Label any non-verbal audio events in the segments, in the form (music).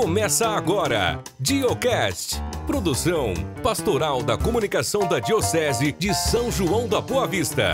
Começa agora, Diocast. Produção Pastoral da Comunicação da Diocese de São João da Boa Vista.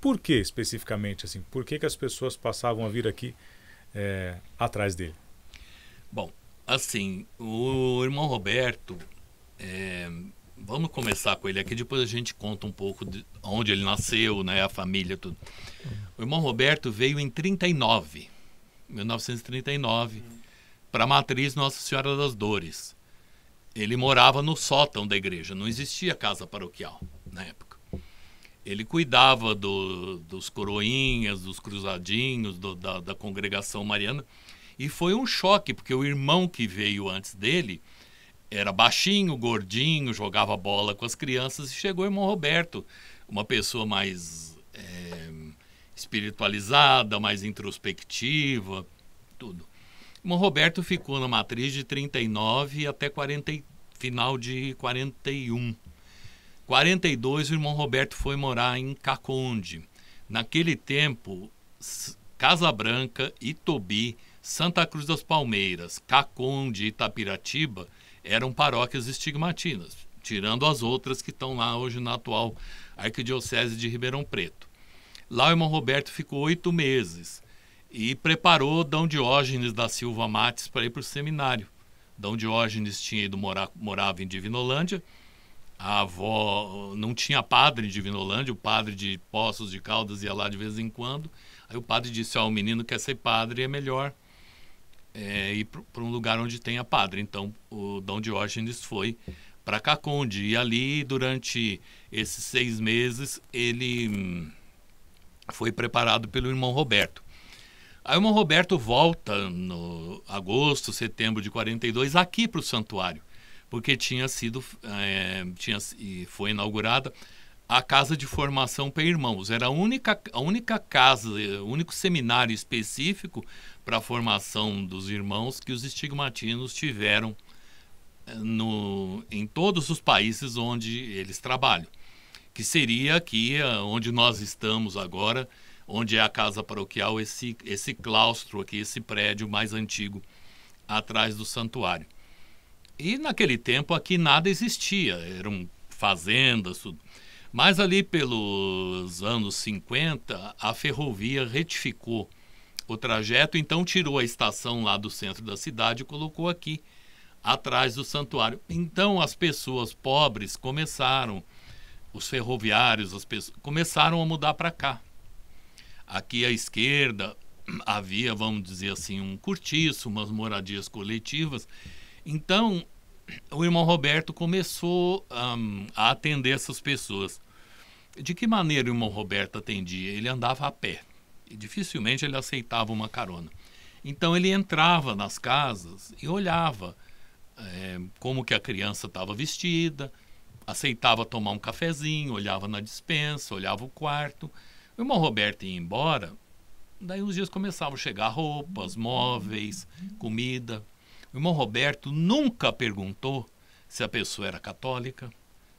Por que especificamente assim? Por que, que as pessoas passavam a vir aqui é, atrás dele? Bom, assim, o irmão Roberto, é, vamos começar com ele aqui, depois a gente conta um pouco de onde ele nasceu, né, a família, tudo. O irmão Roberto veio em 39. 1939, uhum. para a matriz Nossa Senhora das Dores. Ele morava no sótão da igreja, não existia casa paroquial na época. Ele cuidava do, dos coroinhas, dos cruzadinhos, do, da, da congregação mariana. E foi um choque, porque o irmão que veio antes dele era baixinho, gordinho, jogava bola com as crianças e chegou o irmão Roberto, uma pessoa mais espiritualizada, mais introspectiva, tudo. irmão Roberto ficou na matriz de 39 até 40, final de 41. 42, o irmão Roberto foi morar em Caconde. Naquele tempo, Casa Branca, Itobi, Santa Cruz das Palmeiras, Caconde e Itapiratiba eram paróquias estigmatinas, tirando as outras que estão lá hoje na atual Arquidiocese de Ribeirão Preto. Lá o irmão Roberto ficou oito meses e preparou Dom Diógenes da Silva Mates para ir para o seminário. Dom Diógenes tinha ido morar, morava em Divinolândia. A avó não tinha padre em Divinolândia, o padre de Poços de Caldas ia lá de vez em quando. Aí o padre disse: Ó, oh, o menino quer ser padre, é melhor é, ir para um lugar onde tenha padre. Então o Dom Diógenes foi para Caconde. E ali, durante esses seis meses, ele hum, foi preparado pelo irmão Roberto. Aí o irmão Roberto volta no agosto, setembro de 42 aqui para o santuário, porque tinha sido é, tinha e foi inaugurada a casa de formação para irmãos. Era a única a única casa, o único seminário específico para a formação dos irmãos que os estigmatinos tiveram eh, no, em todos os países onde eles trabalham que seria aqui eh, onde nós estamos agora, onde é a casa paroquial, esse, esse claustro aqui, esse prédio mais antigo atrás do santuário. E naquele tempo aqui nada existia, eram fazendas, tudo. Mas ali pelos anos 50, a ferrovia retificou o trajeto, então tirou a estação lá do centro da cidade e colocou aqui, atrás do santuário. Então as pessoas pobres começaram os ferroviários, as pessoas começaram a mudar para cá. Aqui à esquerda (clears throat) havia, vamos dizer assim, um cortiço, umas moradias coletivas. Então, o irmão Roberto começou um, a atender essas pessoas. De que maneira o irmão Roberto atendia? Ele andava a pé. E dificilmente ele aceitava uma carona. Então ele entrava nas casas e olhava é, como que a criança estava vestida, aceitava tomar um cafezinho, olhava na dispensa, olhava o quarto. O irmão Roberto ia embora, daí uns dias começavam a chegar roupas, móveis, comida. O irmão Roberto nunca perguntou se a pessoa era católica,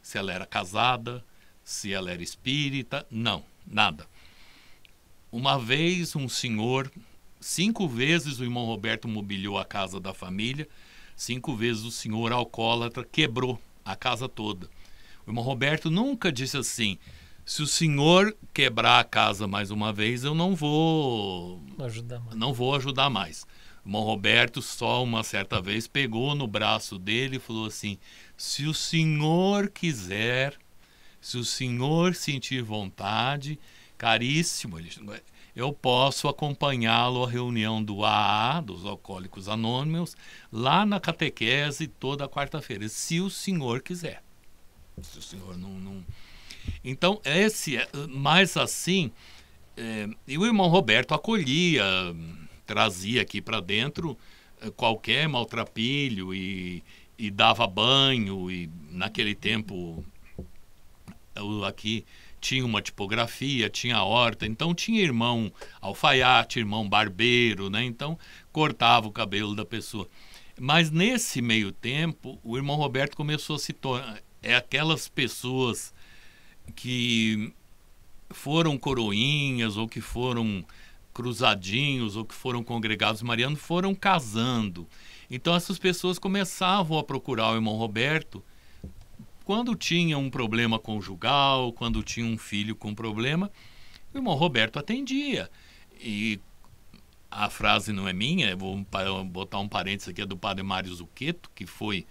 se ela era casada, se ela era espírita, não, nada. Uma vez um senhor, cinco vezes o irmão Roberto mobiliou a casa da família, cinco vezes o senhor alcoólatra quebrou a casa toda. O irmão Roberto nunca disse assim: se o senhor quebrar a casa mais uma vez, eu não vou ajudar mais. não vou ajudar mais. O irmão Roberto só uma certa vez pegou no braço dele e falou assim: se o senhor quiser, se o senhor sentir vontade, caríssimo, ele, eu posso acompanhá-lo à reunião do AA, dos Alcoólicos Anônimos, lá na catequese toda quarta-feira, se o senhor quiser. Se o senhor não. não... Então, esse é mais assim. É, e o irmão Roberto acolhia, trazia aqui para dentro é, qualquer maltrapilho e, e dava banho, e naquele tempo aqui tinha uma tipografia, tinha horta, então tinha irmão alfaiate, irmão barbeiro, né? Então cortava o cabelo da pessoa. Mas nesse meio tempo, o irmão Roberto começou a se tornar é aquelas pessoas que foram coroinhas ou que foram cruzadinhos ou que foram congregados marianos foram casando. Então essas pessoas começavam a procurar o irmão Roberto quando tinha um problema conjugal, quando tinha um filho com problema, o irmão Roberto atendia. E a frase não é minha, vou botar um parênteses aqui, é do padre Mário Zucchetto, que foi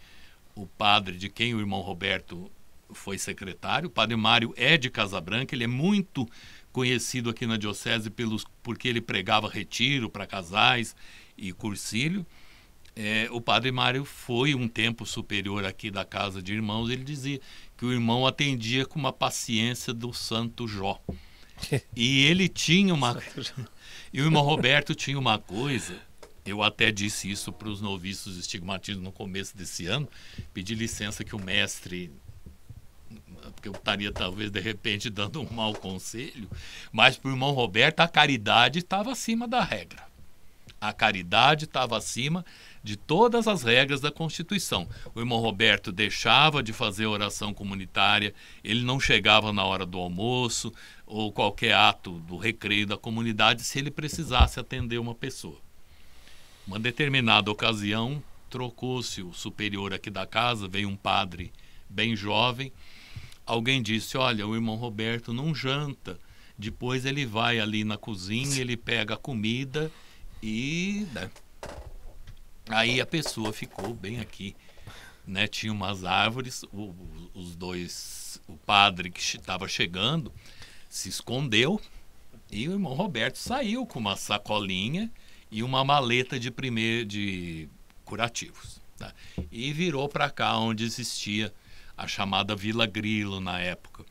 o padre de quem o irmão Roberto foi secretário. O padre Mário é de Casabranca, ele é muito conhecido aqui na diocese pelos, porque ele pregava retiro para casais e cursilho é, o padre Mário foi um tempo superior aqui da casa de irmãos, ele dizia que o irmão atendia com uma paciência do santo Jó. (laughs) e ele tinha uma. (laughs) e o irmão Roberto tinha uma coisa, eu até disse isso para os noviços estigmatizados no começo desse ano, pedi licença que o mestre. Porque eu estaria, talvez, de repente, dando um mau conselho, mas para o irmão Roberto, a caridade estava acima da regra. A caridade estava acima de todas as regras da Constituição. O irmão Roberto deixava de fazer oração comunitária, ele não chegava na hora do almoço ou qualquer ato do recreio da comunidade se ele precisasse atender uma pessoa. Uma determinada ocasião, trocou-se o superior aqui da casa, veio um padre bem jovem. Alguém disse: Olha, o irmão Roberto não janta. Depois ele vai ali na cozinha, ele pega a comida e né, aí a pessoa ficou bem aqui. Né, tinha umas árvores, o, os dois, o padre que estava chegando se escondeu e o irmão Roberto saiu com uma sacolinha e uma maleta de primeiro de curativos. Tá? E virou para cá onde existia a chamada Vila Grilo na época.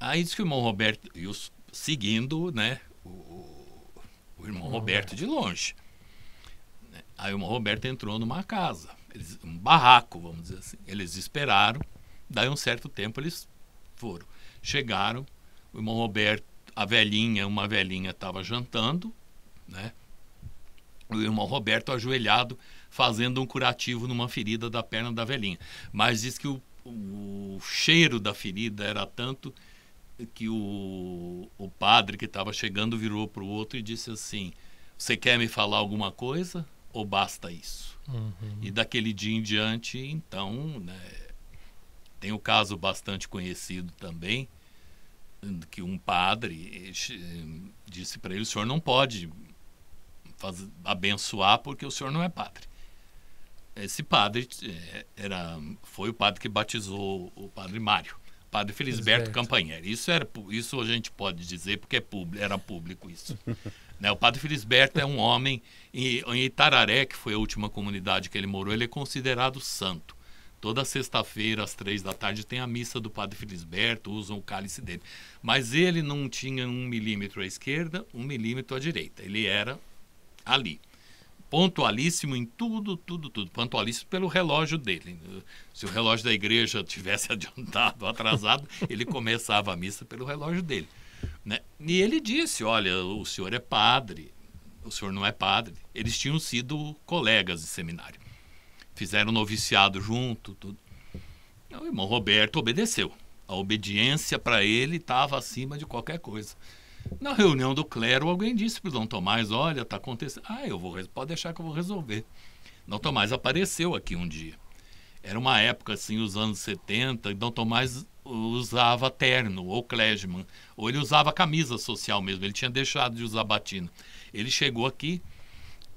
Aí disse que o irmão Roberto, e os, seguindo né, o irmão Roberto de longe. Aí o irmão Roberto entrou numa casa, um barraco, vamos dizer assim. Eles esperaram, daí um certo tempo eles foram. Chegaram, o irmão Roberto, a velhinha, uma velhinha estava jantando, né? O irmão Roberto ajoelhado fazendo um curativo numa ferida da perna da velhinha. Mas diz que o, o cheiro da ferida era tanto que o, o padre que estava chegando virou para o outro e disse assim: Você quer me falar alguma coisa ou basta isso? Uhum. E daquele dia em diante, então, né, tem o um caso bastante conhecido também, que um padre eh, disse para ele: O senhor não pode abençoar porque o senhor não é padre esse padre eh, era foi o padre que batizou o padre Mário padre Felisberto, Felisberto. É. Isso, era, isso a gente pode dizer porque é público, era público isso. (laughs) né? O padre Felisberto é um homem, em Itararé, que foi a última comunidade que ele morou, ele é considerado santo. Toda sexta-feira, às três da tarde, tem a missa do padre Felisberto, usam o cálice dele. Mas ele não tinha um milímetro à esquerda, um milímetro à direita. Ele era ali pontualíssimo em tudo, tudo, tudo. Pontualíssimo pelo relógio dele. Se o relógio da igreja tivesse (laughs) adiantado, atrasado, ele começava a missa pelo relógio dele. Né? E ele disse: Olha, o senhor é padre, o senhor não é padre. Eles tinham sido colegas de seminário. Fizeram noviciado junto, tudo. Então, o irmão Roberto obedeceu. A obediência para ele estava acima de qualquer coisa. Na reunião do clero, alguém disse para o Dom Tomás: Olha, está acontecendo. Ah, eu vou, pode deixar que eu vou resolver. Dom Tomás apareceu aqui um dia. Era uma época, assim, os anos 70, e Dom Tomás usava terno ou klezman, ou ele usava camisa social mesmo, ele tinha deixado de usar batina. Ele chegou aqui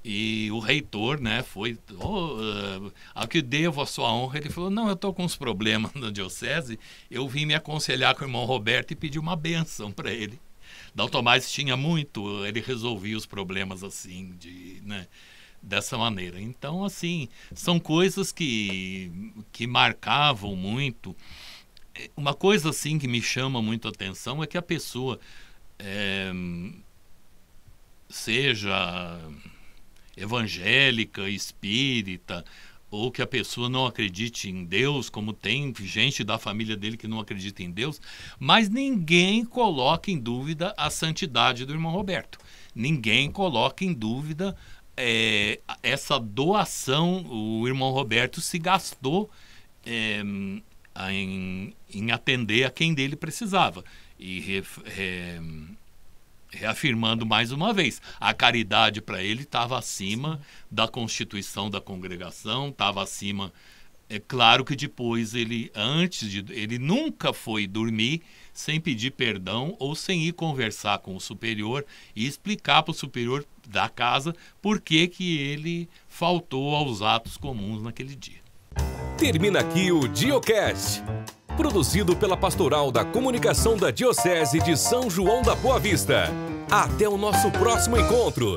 e o reitor, né, foi, oh, que devo a sua honra? Ele falou, não, eu estou com uns problemas na diocese, eu vim me aconselhar com o irmão Roberto e pedi uma benção para ele. Dalton tomás tinha muito, ele resolvia os problemas assim, de, né, dessa maneira. Então, assim, são coisas que, que marcavam muito. É, uma coisa assim que me chama muito a atenção é que a pessoa é, seja evangélica, espírita, ou que a pessoa não acredite em Deus, como tem gente da família dele que não acredita em Deus, mas ninguém coloca em dúvida a santidade do irmão Roberto. Ninguém coloca em dúvida é, essa doação. O irmão Roberto se gastou é, em, em, atender a quem dele precisava. E é, reafirmando mais uma vez, a caridade para ele estava acima da constituição da congregação, estava acima. É claro que depois ele, antes de. Ele nunca foi dormir sem pedir perdão ou sem ir conversar com o superior e explicar para o superior da casa por que, que ele faltou aos atos comuns naquele dia. Termina aqui o Diocast. Produzido pela Pastoral da Comunicação da Diocese de São João da Boa Vista. Até o nosso próximo encontro!